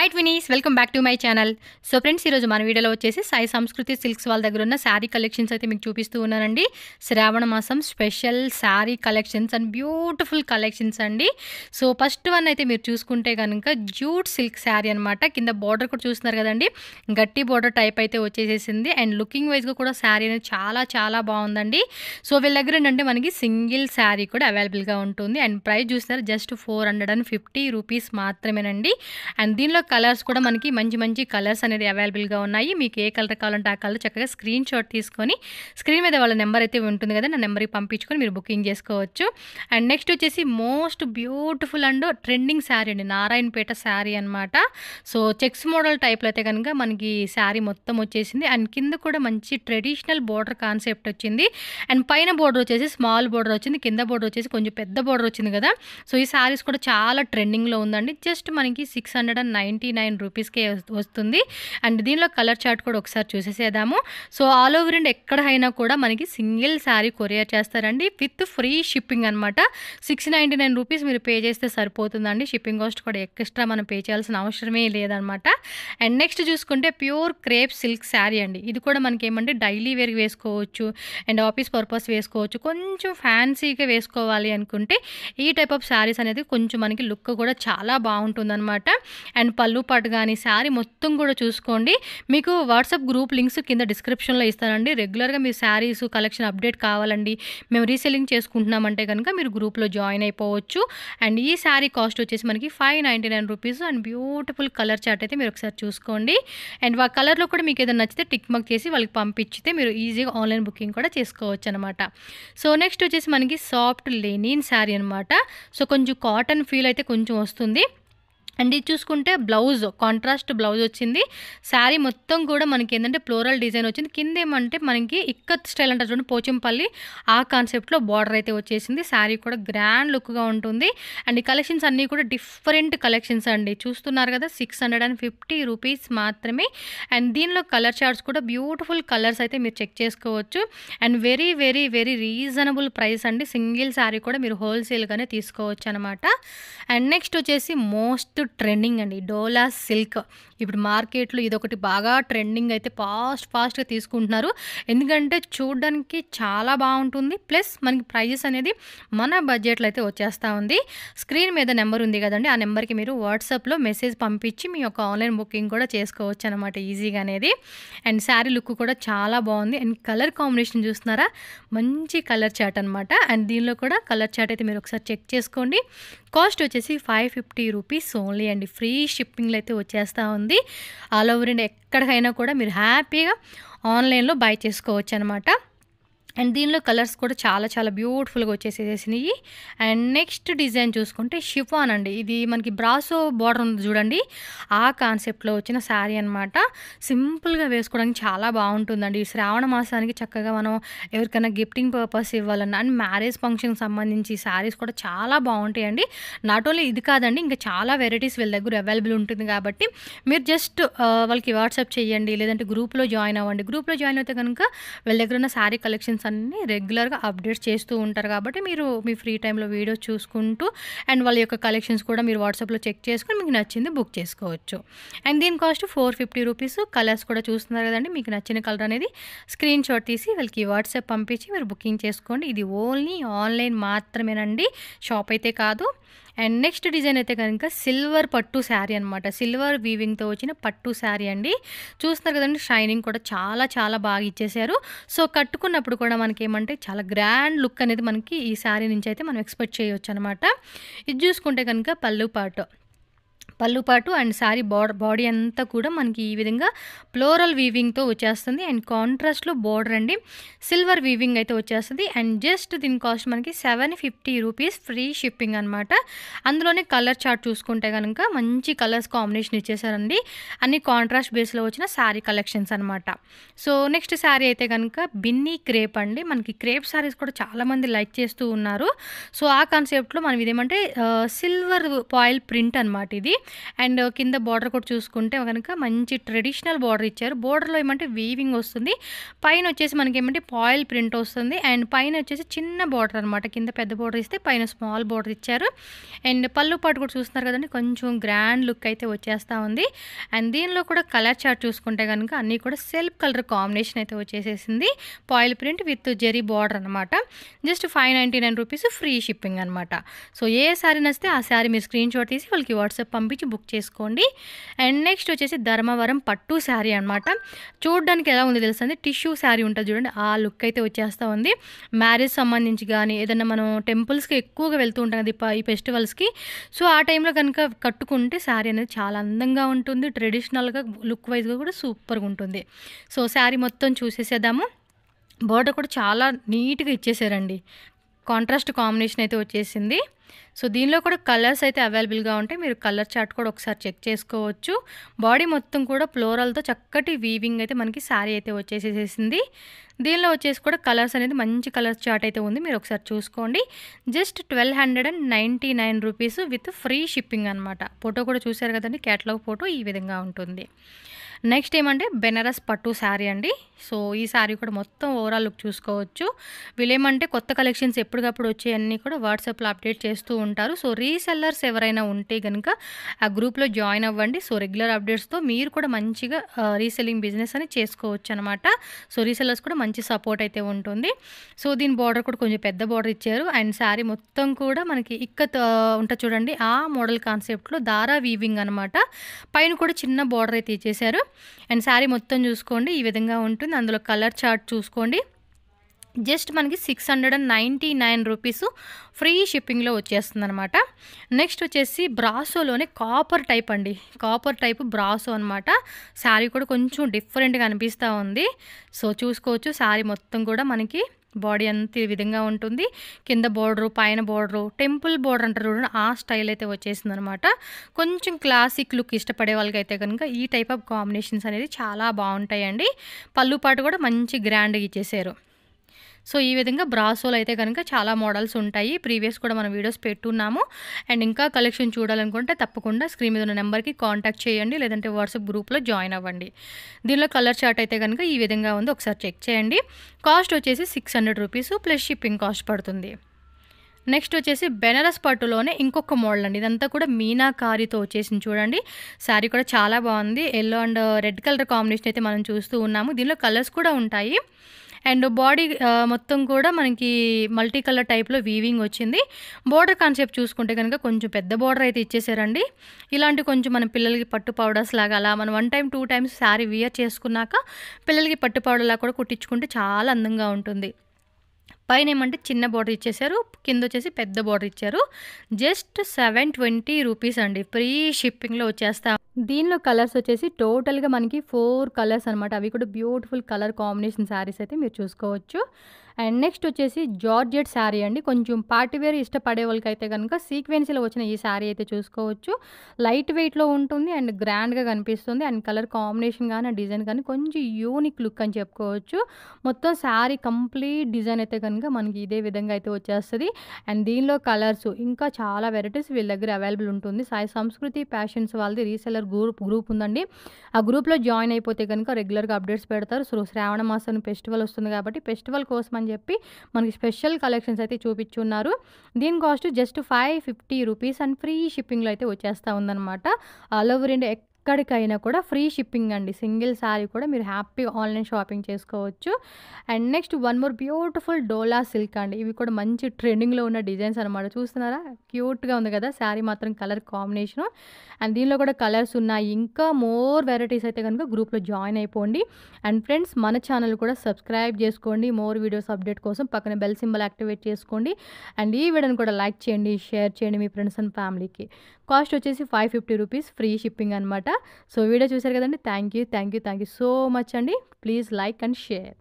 hi twinies welcome back to my channel so friends ఈరోజు మన వీడియోలో వచ్చేసి సాయి సంస్కృతి సిల్క్స్ వాళ్ళ దగ్గర ఉన్న శారీ కలెక్షన్స్ అయితే మీకు చూపిస్తూ ఉన్నానండి శ్రావణ మాసం special sari collections and beautiful collections అండి సో ఫస్ట్ వన్ అయితే మీరు చూసుకుంటే కనుక జూట్ సిల్క్ శారీ అనమాట కింద బార్డర్ కూడా చూస్తున్నారు కదండి గట్టి బార్డర్ టైప్ అయితే వచ్చేసేసింది అండ్ లుకింగ్ వైజ్గా కూడా శారీ అనేది చాలా చాలా బాగుందండి సో వీళ్ళ దగ్గర ఏంటంటే మనకి సింగిల్ శారీ కూడా అవైలబుల్గా ఉంటుంది అండ్ ప్రైస్ చూస్తున్నారు just four hundred and fifty rupees మాత్రమేనండి అండ్ దీనిలో కలర్స్ కూడా మనకి మంచి మంచి కలర్స్ అనేది అవైలబుల్గా ఉన్నాయి మీకు ఏ కలర్ కావాలంటే ఆ కలర్ చక్కగా స్క్రీన్ షాట్ తీసుకొని స్క్రీన్ మీద వాళ్ళ నెంబర్ అయితే ఉంటుంది కదా నా నెంబర్కి పంపించుకొని మీరు బుకింగ్ చేసుకోవచ్చు అండ్ నెక్స్ట్ వచ్చేసి most beautiful and trending sari అండి నారాయణపేట శారీ అనమాట సో చెక్స్ మోడల్ టైప్లో అయితే కనుక మనకి శారీ మొత్తం వచ్చేసింది అండ్ కింద కూడా మంచి ట్రెడిషనల్ బోర్డర్ కాన్సెప్ట్ వచ్చింది అండ్ పైన బోర్డర్ వచ్చేసి స్మాల్ బోర్డర్ వచ్చింది కింద బోర్డర్ వచ్చేసి కొంచెం పెద్ద బోర్డర్ వచ్చింది కదా సో ఈ శారీస్ కూడా చాలా ట్రెండింగ్లో ఉందండి జస్ట్ మనకి six hundred and nine ninety nine రూపీస్కే వస్తుంది అండ్ దీనిలో కలర్ చార్ట్ కూడా ఒకసారి చూసేసేదాము సో ఆల్ ఓవర్ ఎక్కడ ఎక్కడైనా కూడా మనకి సింగిల్ శారీ కొరియర్ చేస్తారండి విత్ ఫ్రీ షిప్పింగ్ అనమాట సిక్స్ నైంటీ నైన్ రూపీస్ మీరు పే చేస్తే సరిపోతుందండి షిప్పింగ్ కాస్ట్ కూడా ఎక్స్ట్రా మనం పే చేయాల్సిన అవసరమే లేదనమాట అండ్ నెక్స్ట్ చూసుకుంటే ప్యూర్ క్రేప్ సిల్క్ శారీ అండి ఇది కూడా మనకి ఏమంటే డైలీ వేర్ వేసుకోవచ్చు అండ్ ఆఫీస్ పర్పస్ వేసుకోవచ్చు కొంచెం ఫ్యాన్సీగా వేసుకోవాలి అనుకుంటే ఈ టైప్ ఆఫ్ శారీస్ అనేది కొంచెం మనకి లుక్ కూడా చాలా బాగుంటుందన్నమాట అండ్ పళ్ళు పాటు కానీ శారీ మొత్తం కూడా చూసుకోండి మీకు వాట్సాప్ గ్రూప్ లింక్స్ కింద డిస్క్రిప్షన్లో ఇస్తానండి రెగ్యులర్గా మీ శారీస్ కలెక్షన్ అప్డేట్ కావాలండి మేము రీసెల్లింగ్ చేసుకుంటున్నామంటే కనుక మీరు గ్రూప్లో జాయిన్ అయిపోవచ్చు అండ్ ఈ శారీ కాస్ట్ వచ్చేసి మనకి five ninety nine rupees and beautiful colour chart అయితే మీరు ఒకసారి చూసుకోండి అండ్ ఆ కలర్లో కూడా మీకు ఏదైనా నచ్చితే టిక్ మక్ చేసి వాళ్ళకి పంపించితే మీరు ఈజీగా ఆన్లైన్ బుకింగ్ కూడా చేసుకోవచ్చు అనమాట సో నెక్స్ట్ వచ్చేసి మనకి సాఫ్ట్ లెనిన్ శారీ అనమాట సో కొంచెం కాటన్ ఫీల్ అయితే కొంచెం వస్తుంది అండ్ ఇది చూసుకుంటే బ్లౌజ్ కాంట్రాస్ట్ బ్లౌజ్ వచ్చింది శారీ మొత్తం కూడా మనకి ఏంటంటే ఫ్లోరల్ డిజైన్ వచ్చింది కింద ఏమంటే మనకి ఇక్కత్ స్టైల్ అంటారు చూడండి పోచంపల్లి ఆ కాన్సెప్ట్లో బార్డర్ అయితే వచ్చేసింది శారీ కూడా గ్రాండ్ లుక్గా ఉంటుంది అండ్ కలెక్షన్స్ అన్నీ కూడా డిఫరెంట్ కలెక్షన్స్ అండి చూస్తున్నారు కదా six hundred and fifty rupees మాత్రమే అండ్ దీనిలో కలర్ చార్ట్స్ కూడా బ్యూటిఫుల్ కలర్స్ అయితే మీరు చెక్ చేసుకోవచ్చు and very very very reasonable price అండి సింగిల్ శారీ కూడా మీరు హోల్సేల్గానే తీసుకోవచ్చు అనమాట అండ్ నెక్స్ట్ వచ్చేసి మోస్ట్ ట్రెండింగ్ అండి డోలా సిల్క్ ఇప్పుడు మార్కెట్లో ఇదొకటి బాగా ట్రెండింగ్ అయితే ఫాస్ట్ ఫాస్ట్గా తీసుకుంటున్నారు ఎందుకంటే చూడడానికి చాలా బాగుంటుంది ప్లస్ మనకి ప్రైజెస్ అనేది మన బడ్జెట్లో అయితే వచ్చేస్తూ ఉంది స్క్రీన్ మీద నెంబర్ ఉంది కదండి ఆ నెంబర్కి మీరు వాట్సాప్లో మెసేజ్ పంపించి మీ యొక్క ఆన్లైన్ బుకింగ్ కూడా చేసుకోవచ్చు అనమాట ఈజీగా అనేది అండ్ శారీ లుక్ కూడా చాలా బాగుంది అండ్ కలర్ కాంబినేషన్ చూస్తున్నారా మంచి కలర్ చాట్ అనమాట అండ్ దీనిలో కూడా కలర్ చాట్ అయితే మీరు ఒకసారి చెక్ చేసుకోండి కాస్ట్ వచ్చేసి ఫైవ్ ఫిఫ్టీ రూపీస్ ఓన్లీ అండి ఫ్రీ షిప్పింగ్లో అయితే వచ్చేస్తూ ఉంది ఆల్ ఓవర్ ఇండియా ఎక్కడికైనా కూడా మీరు హ్యాపీగా ఆన్లైన్లో బై చేసుకోవచ్చు అనమాట అండ్ దీనిలో కలర్స్ కూడా చాలా చాలా బ్యూటిఫుల్గా వచ్చేసేసినాయి అండ్ నెక్స్ట్ డిజైన్ చూసుకుంటే షిఫాన్ అండి ఇది మనకి బ్రాసో బార్డర్ ఉంది చూడండి ఆ కాన్సెప్ట్లో వచ్చిన శారీ అనమాట సింపుల్గా వేసుకోవడానికి చాలా బాగుంటుందండి ఈ శ్రావణ మాసానికి చక్కగా మనం ఎవరికైనా గిఫ్టింగ్ పర్పస్ ఇవ్వాలన్న అండ్ మ్యారేజ్ ఫంక్షన్కి సంబంధించి శారీస్ కూడా చాలా బాగుంటాయండి నాట్ ఓన్లీ ఇది కాదండి ఇంకా చాలా వెరైటీస్ వీళ్ళ దగ్గర అవైలబుల్ ఉంటుంది కాబట్టి మీరు జస్ట్ వాళ్ళకి వాట్సాప్ చేయండి లేదంటే గ్రూప్లో జాయిన్ అవ్వండి గ్రూప్లో జాయిన్ అయితే కనుక వీళ్ళ దగ్గర ఉన్న శారీ కలెక్షన్స్ అన్నీ రెగ్యులర్గా అప్డేట్ చేస్తూ ఉంటారు కాబట్టి మీరు మీ ఫ్రీ టైంలో వీడియో చూసుకుంటూ అండ్ వాళ్ళ యొక్క కలెక్షన్స్ కూడా మీరు వాట్సాప్లో చెక్ చేసుకుని మీకు నచ్చింది బుక్ చేసుకోవచ్చు అండ్ దీని cost four fifty rupees colours కూడా చూస్తున్నారు కదండి మీకు నచ్చిన కలర్ అనేది స్క్రీన్ షాట్ తీసి వీళ్ళకి వాట్సాప్ పంపించి మీరు బుకింగ్ చేసుకోండి ఇది ఓన్లీ ఆన్లైన్ మాత్రమేనండి షాప్ అయితే కాదు అండ్ నెక్స్ట్ డిజైన్ అయితే కనుక సిల్వర్ పట్టు శారీ అనమాట సిల్వర్ వీవింగ్తో వచ్చిన పట్టు శారీ అండి చూస్తున్నారు కదండి షైనింగ్ కూడా చాలా చాలా బాగా ఇచ్చేసారు సో కట్టుకున్నప్పుడు కూడా మనకి ఏమంటే చాలా గ్రాండ్ లుక్ అనేది మనకి ఈ శారీ నుంచి అయితే మనం ఎక్స్పెక్ట్ చేయొచ్చు అనమాట ఇది చూసుకుంటే కనుక పళ్ళు పాటు పళ్ళు పాటు అండ్ శారీ బాడీ బాడీ అంతా కూడా మనకి ఈ విధంగా ఫ్లోరల్ వీవింగ్తో వచ్చేస్తుంది అండ్ కాంట్రాస్ట్లో బార్డర్ అండి సిల్వర్ వీవింగ్ అయితే వచ్చేస్తుంది అండ్ జస్ట్ దీని కాస్ట్ మనకి seven fifty rupees free shipping అనమాట అందులోనే కలర్ చార్ట్ చూసుకుంటే కనుక మంచి కలర్స్ కాంబినేషన్ ఇచ్చేసారండి అన్ని కాంట్రాస్ట్ బేస్లో వచ్చిన శారీ కలెక్షన్స్ అనమాట సో నెక్స్ట్ శారీ అయితే కనుక బిన్నీ క్రేప్ అండి మనకి క్రేప్ శారీస్ కూడా చాలామంది లైక్ చేస్తూ ఉన్నారు సో ఆ కాన్సెప్ట్లో మనం ఇదేమంటే సిల్వర్ పాయిల్ ప్రింట్ అనమాట ఇది అండ్ కింద బార్డర్ కూడా చూసుకుంటే కనుక మంచి ట్రెడిషనల్ బార్డర్ ఇచ్చారు బార్డర్లో ఏమంటే వీవింగ్ వస్తుంది పైన వచ్చేసి మనకి ఏమంటే పాయిల్ ప్రింట్ వస్తుంది అండ్ పైన వచ్చేసి చిన్న బార్డర్ అనమాట కింద పెద్ద బార్డర్ ఇస్తే పైన స్మాల్ బార్డర్ ఇచ్చారు అండ్ పళ్ళు పాటు కూడా చూస్తున్నారు కదండి కొంచెం గ్రాండ్ లుక్ అయితే వచ్చేస్తూ ఉంది అండ్ దీనిలో కూడా కలర్ చార్ట్ చూసుకుంటే కనుక అన్నీ కూడా సెల్ఫ్ కలర్ కాంబినేషన్ అయితే వచ్చేసేసింది foil print with zari border అనమాట just five ninety nine rupees free shipping అనమాట సో ఏ శారీ నచ్చితే ఆ శారీ మీరు స్క్రీన్ షాట్ తీసి వాళ్ళకి వాట్సాప్ పంపించి నుంచి బుక్ చేసుకోండి అండ్ నెక్స్ట్ వచ్చేసి ధర్మవరం పట్టు శారీ అనమాట చూడడానికి ఎలా ఉంది తెలుస్తుంది టిష్యూ శారీ ఉంటుంది చూడండి ఆ లుక్ అయితే వచ్చేస్తూ ఉంది మ్యారేజ్ సంబంధించి కానీ ఏదైనా మనం టెంపుల్స్కి ఎక్కువగా వెళ్తూ ఉంటాం కదా ఈ ఫెస్టివల్స్కి సో ఆ టైంలో కనుక కట్టుకుంటే శారీ అనేది చాలా అందంగా ఉంటుంది ట్రెడిషనల్గా లుక్ వైజ్గా కూడా సూపర్గా ఉంటుంది సో శారీ మొత్తం చూసేసేదాము బోర్డర్ కూడా చాలా నీట్గా ఇచ్చేసారండి కాంట్రాస్ట్ కాంబినేషన్ అయితే వచ్చేసింది సో దీనిలో కూడా కలర్స్ అయితే అవైలబుల్గా ఉంటాయి మీరు కలర్ చార్ట్ కూడా ఒకసారి చెక్ చేసుకోవచ్చు బాడీ మొత్తం కూడా ఫ్లోరల్తో చక్కటి వీవింగ్ అయితే మనకి శారీ అయితే వచ్చేసేసింది దీనిలో వచ్చేసి కూడా కలర్స్ అనేది మంచి కలర్ చార్ట్ అయితే ఉంది మీరు ఒకసారి చూసుకోండి just twelve hundred and ninety nine rupees with free shipping అనమాట ఫోటో కూడా చూశారు కదండి క్యాటలాగ్ ఫోటో ఈ విధంగా ఉంటుంది నెక్స్ట్ ఏమంటే బెనారస్ పట్టు శారీ అండి సో ఈ శారీ కూడా మొత్తం ఓవరాల్ లుక్ చూసుకోవచ్చు వీళ్ళేమంటే కొత్త కలెక్షన్స్ ఎప్పటికప్పుడు వచ్చేయన్నీ కూడా వాట్సాప్లో అప్డేట్ చేస్తూ ఉంటారు సో రీసెల్లర్స్ ఎవరైనా ఉంటే కనుక ఆ గ్రూప్లో జాయిన్ అవ్వండి సో రెగ్యులర్ అప్డేట్స్తో మీరు కూడా మంచిగా రీసెల్లింగ్ బిజినెస్ అని చేసుకోవచ్చు అనమాట సో రీసెల్లర్స్ కూడా మంచి సపోర్ట్ అయితే ఉంటుంది సో దీని బార్డర్ కూడా కొంచెం పెద్ద బార్డర్ ఇచ్చారు అండ్ శారీ మొత్తం కూడా మనకి ఇక్కత్ ఉంటుంది చూడండి ఆ మోడల్ కాన్సెప్ట్లో దారా వీవింగ్ అనమాట పైన కూడా చిన్న బార్డర్ అయితే ఇచ్చేసారు అండ్ శారీ మొత్తం చూసుకోండి ఈ విధంగా ఉంటుంది అందులో కలర్ చార్ట్ చూసుకోండి జస్ట్ మనకి six hundred and ninety nine rupees free షిప్పింగ్లో వచ్చేస్తుంది అనమాట నెక్స్ట్ వచ్చేసి బ్రాసోలోనే కాపర్ టైప్ అండి కాపర్ టైప్ బ్రాసో అనమాట శారీ కూడా కొంచెం డిఫరెంట్గా అనిపిస్తూ ఉంది సో చూసుకోవచ్చు శారీ మొత్తం కూడా మనకి బాడీ అంత ఈ విధంగా ఉంటుంది కింద బోర్డరు పైన బోర్డరు టెంపుల్ బోర్డర్ అంటారు చూడండి ఆ స్టైల్ అయితే వచ్చేసింది అనమాట కొంచెం క్లాసిక్ లుక్ ఇష్టపడే వాళ్ళకైతే కనుక ఈ టైప్ ఆఫ్ కాంబినేషన్స్ అనేది చాలా బాగుంటాయండి పళ్ళు పాటు కూడా మంచి గ్రాండ్గా ఇచ్చేసారు సో ఈ విధంగా బ్రాసోలు అయితే కనుక చాలా మోడల్స్ ఉంటాయి ప్రీవియస్ కూడా మనం వీడియోస్ పెట్టున్నాము అండ్ ఇంకా కలెక్షన్ చూడాలనుకుంటే తప్పకుండా స్క్రీన్ మీద ఉన్న నెంబర్కి కాంటాక్ట్ చేయండి లేదంటే వాట్సాప్ గ్రూప్లో జాయిన్ అవ్వండి దీనిలో కలర్ చార్ట్ అయితే కనుక ఈ విధంగా ఉంది ఒకసారి చెక్ చేయండి కాస్ట్ వచ్చేసి six hundred rupees plus shipping cost పడుతుంది నెక్స్ట్ వచ్చేసి బెనారస్ పట్టులోనే ఇంకొక మోడల్ అండి ఇదంతా కూడా మీనా కారితో వచ్చేసింది చూడండి శారీ కూడా చాలా బాగుంది yellow and red colour combination అయితే మనం చూస్తూ ఉన్నాము దీనిలో కలర్స్ కూడా ఉంటాయి అండ్ బాడీ మొత్తం కూడా మనకి మల్టీ కలర్ టైప్లో వీవింగ్ వచ్చింది బోర్డర్ కాన్సెప్ట్ చూసుకుంటే కనుక కొంచెం పెద్ద బోర్డర్ అయితే ఇచ్చేసారండి ఇలాంటి కొంచెం మన పిల్లలకి పట్టు పౌడర్స్ లాగా అలా మనం one time two times sari wear చేసుకున్నాక పిల్లలకి పట్టు పౌడర్లా కూడా కుట్టించుకుంటే చాలా అందంగా ఉంటుంది పైన ఏమంటే చిన్న బార్డర్ ఇచ్చేసారు కింద వచ్చేసి పెద్ద బార్డర్ ఇచ్చారు జస్ట్ సెవెన్ ట్వంటీ రూపీస్ అండి ఫ్రీ షిప్పింగ్లో వచ్చేస్తా దీనిలో కలర్స్ వచ్చేసి టోటల్గా మనకి ఫోర్ కలర్స్ అనమాట అవి కూడా బ్యూటిఫుల్ కలర్ కాంబినేషన్ శారీస్ అయితే మీరు చూసుకోవచ్చు అండ్ నెక్స్ట్ వచ్చేసి జార్జెట్ శారీ అండి కొంచెం పార్టీవేర్ ఇష్టపడే వాళ్ళకైతే కనుక సీక్వెన్స్లో వచ్చిన ఈ శారీ అయితే చూసుకోవచ్చు లైట్ వెయిట్లో ఉంటుంది అండ్ గ్రాండ్గా కనిపిస్తుంది అండ్ కలర్ కాంబినేషన్ కానీ డిజైన్ కానీ కొంచెం యూనిక్ లుక్ అని చెప్పుకోవచ్చు మొత్తం శారీ కంప్లీట్ డిజైన్ అయితే కనుక మనకి ఇదే విధంగా అయితే వచ్చేస్తుంది అండ్ దీనిలో కలర్స్ ఇంకా చాలా వెరైటీస్ వీళ్ళ దగ్గర అవైలబుల్ ఉంటుంది సాయి సంస్కృతి ప్యాషన్స్ వాళ్ళది రీసెలర్ గ్రూప్ గ్రూప్ ఉందండి ఆ గ్రూప్లో జాయిన్ అయిపోతే కనుక రెగ్యులర్గా అప్డేట్స్ పెడతారు సో శ్రావణ మాసం ఫెస్టివల్ వస్తుంది కాబట్టి ఫెస్టివల్ కోసం అని అని చెప్పి మనకి స్పెషల్ కలెక్షన్స్ అయితే చూపించున్నారు దీని cost just five fifty rupees and free షిప్పింగ్లో అయితే వచ్చేస్తూ ఉందన్నమాట ఆల్ ఓవర్ ఇండియా ఎక్కడికైనా కూడా ఫ్రీ షిప్పింగ్ అండి సింగిల్ శారీ కూడా మీరు హ్యాపీగా ఆన్లైన్ షాపింగ్ చేసుకోవచ్చు and next one more beautiful dola silk అండి ఇవి కూడా మంచి ట్రెండింగ్లో ఉన్న డిజైన్స్ అనమాట చూస్తున్నారా క్యూట్గా ఉంది కదా శారీ మాత్రం కలర్ కాంబినేషను అండ్ దీనిలో కూడా కలర్స్ ఉన్నాయి ఇంకా మోర్ వెరైటీస్ అయితే కనుక గ్రూప్లో జాయిన్ అయిపోండి అండ్ ఫ్రెండ్స్ మన ఛానల్ కూడా సబ్స్క్రైబ్ చేసుకోండి మోర్ వీడియోస్ అప్డేట్ కోసం పక్కన బెల్ సింబల్ యాక్టివేట్ చేసుకోండి అండ్ ఈ వీడియోని కూడా లైక్ చేయండి షేర్ చేయండి మీ ఫ్రెండ్స్ అండ్ ఫ్యామిలీకి కాస్ట్ వచ్చేసి five fifty rupees free shipping అనమాట సో వీడియో చూశారు కదండి thank you thank you thank you so much అండి ప్లీజ్ లైక్ అండ్ షేర్